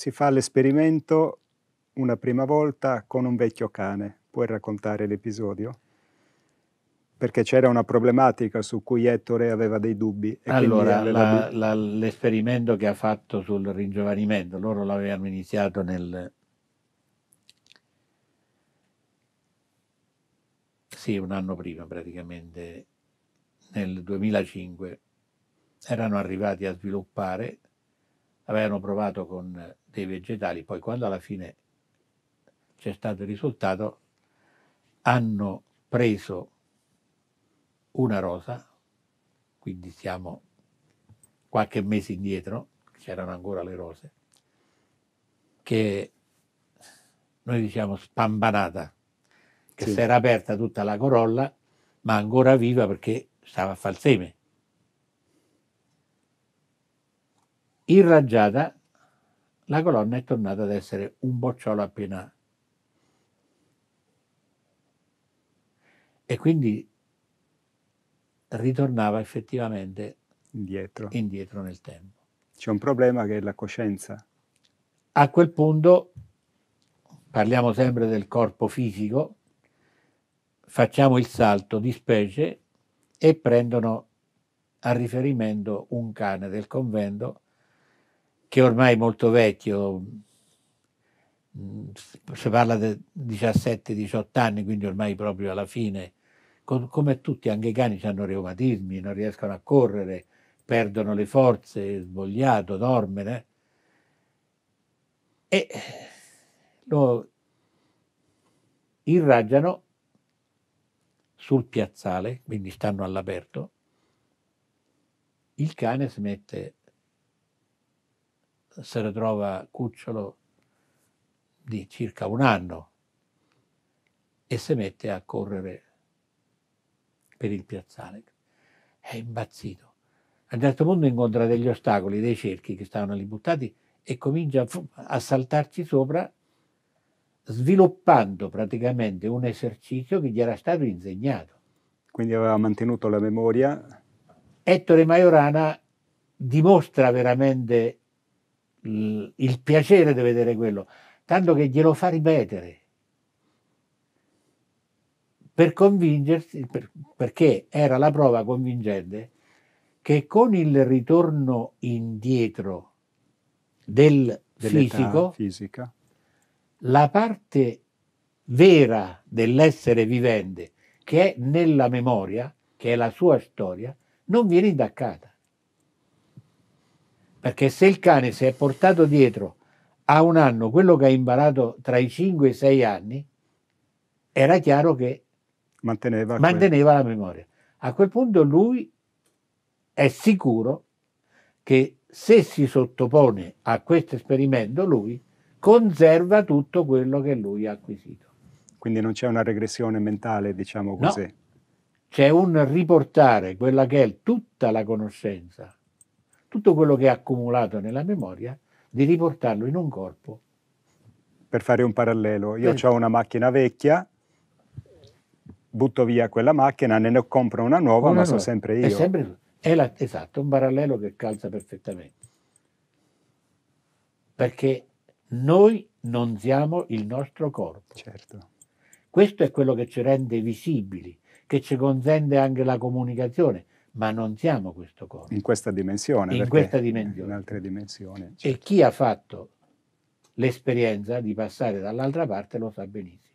si fa l'esperimento una prima volta con un vecchio cane. Puoi raccontare l'episodio? Perché c'era una problematica su cui Ettore aveva dei dubbi. allora, la, la, l'esperimento che ha fatto sul ringiovanimento, loro l'avevano iniziato nel... Sì, un anno prima praticamente, nel 2005, erano arrivati a sviluppare avevano provato con dei vegetali, poi quando alla fine c'è stato il risultato, hanno preso una rosa, quindi siamo qualche mese indietro, c'erano ancora le rose, che noi diciamo spambanata, che sì. si era aperta tutta la corolla, ma ancora viva perché stava a far seme. irraggiata, la colonna è tornata ad essere un bocciolo appena. E quindi ritornava effettivamente indietro, indietro nel tempo. C'è un problema che è la coscienza. A quel punto, parliamo sempre del corpo fisico, facciamo il salto di specie e prendono a riferimento un cane del convento che ormai è molto vecchio, mm, si parla di 17-18 anni, quindi ormai proprio alla fine, come tutti, anche i cani hanno reumatismi, non riescono a correre, perdono le forze, svogliato, dorme. E lo irraggiano sul piazzale, quindi stanno all'aperto, il cane si mette se ne trova Cucciolo di circa un anno e si mette a correre per il piazzale. È impazzito. A un certo punto incontra degli ostacoli, dei cerchi che stavano lì buttati e comincia a saltarci sopra sviluppando praticamente un esercizio che gli era stato insegnato. Quindi aveva mantenuto la memoria. Ettore Majorana dimostra veramente il piacere di vedere quello, tanto che glielo fa ripetere per convincersi, per, perché era la prova convincente che con il ritorno indietro del fisico, fisica. la parte vera dell'essere vivente che è nella memoria, che è la sua storia, non viene intaccata. Perché se il cane si è portato dietro a un anno quello che ha imparato tra i 5 e i 6 anni, era chiaro che manteneva, manteneva la memoria. A quel punto lui è sicuro che se si sottopone a questo esperimento, lui conserva tutto quello che lui ha acquisito. Quindi non c'è una regressione mentale, diciamo così. No, c'è un riportare quella che è tutta la conoscenza tutto quello che è accumulato nella memoria, di riportarlo in un corpo. Per fare un parallelo, io ho una macchina vecchia, butto via quella macchina, ne, ne compro una nuova, una ma nuova. sono sempre io. È sempre, è la, esatto, un parallelo che calza perfettamente. Perché noi non siamo il nostro corpo. Certo. Questo è quello che ci rende visibili, che ci consente anche la comunicazione, ma non siamo questo corpo. In questa dimensione. In questa dimensione. In altre dimensioni. Certo. E chi ha fatto l'esperienza di passare dall'altra parte lo sa benissimo.